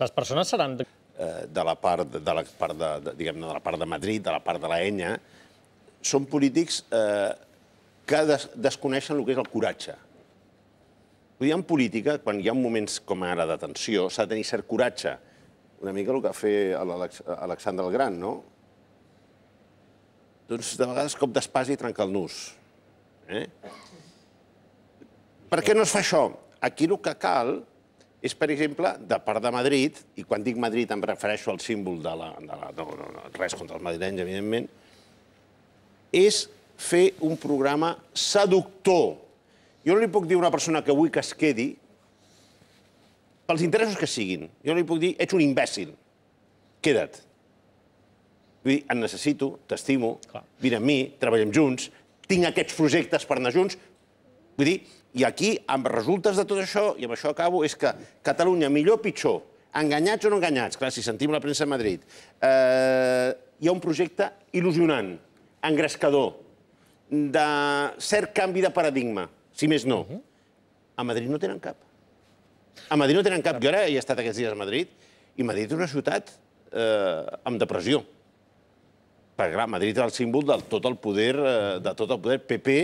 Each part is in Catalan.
Les persones seran... De la eh, part de, la part de, de, diguem de la part de Madrid, de la part de la Enya, són polítics eh, que des, desconeixen el que és el coratge. Vull dir, en política, quan hi ha moments com ara de tensió, s'ha de tenir cert coratge. Una mica el que va fer Alexandre el Gran, no? Doncs de vegades cop d'espàs i trencar el nus. Eh? Per què no es fa això? Aquí el que cal és, per exemple, de part de Madrid, i quan dic Madrid em refereixo al símbol de la... De la no, no, no, res contra els madrilenys, evidentment, és fer un programa seductor. Jo no li puc dir a una persona que vull que es quedi pels interessos que siguin. Jo no li puc dir, ets un imbècil, queda't. Vull dir, et necessito, t'estimo, vine amb mi, treballem junts, tinc aquests projectes per anar junts, Vull dir, i aquí, amb resultes de tot això, i amb això acabo, és que Catalunya, millor o pitjor, enganyats o no enganyats, clar, si sentim la premsa de Madrid, eh, hi ha un projecte il·lusionant, engrescador, de cert canvi de paradigma, si més no. A Madrid no tenen cap. A Madrid no tenen cap. Jo ara he estat aquests dies a Madrid, i Madrid és una ciutat eh, amb depressió perquè clar, Madrid és el símbol eh, de tot el poder, de tot el poder PP,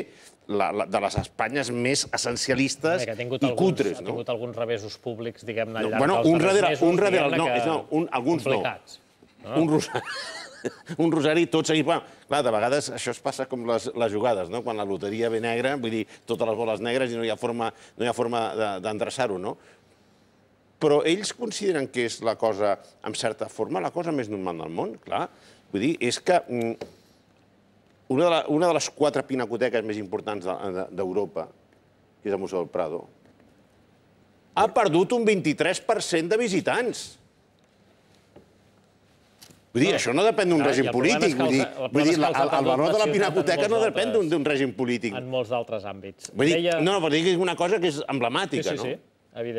la, la, de les Espanyes més essencialistes Mira, i alguns, cutres. Ha tingut no? alguns revesos públics, diguem-ne, al llarg no, bueno, dels un darrere, mesos. Un darrere, no, que... no, un, alguns no. no. Un rosari, un rosari tots seguit. Bueno, clar, de vegades això es passa com les, les jugades, no? Quan la loteria ve negra, vull dir, totes les boles negres i no hi ha forma, no hi ha forma d'endreçar-ho, no? però ells consideren que és la cosa, en certa forma, la cosa més normal del món, clar. Vull dir, és que mm, una de, la, una de les quatre pinacoteques més importants d'Europa, que és el Museu del Prado, ha perdut un 23% de visitants. Vull dir, no. això no depèn d'un ah, règim polític. Vull dir, vull dir el, el valor de la pinacoteca no depèn d'un règim polític. En molts altres àmbits. Vull dir, Deia... no, però dic una cosa que és emblemàtica, sí, sí, no? Sí, evident.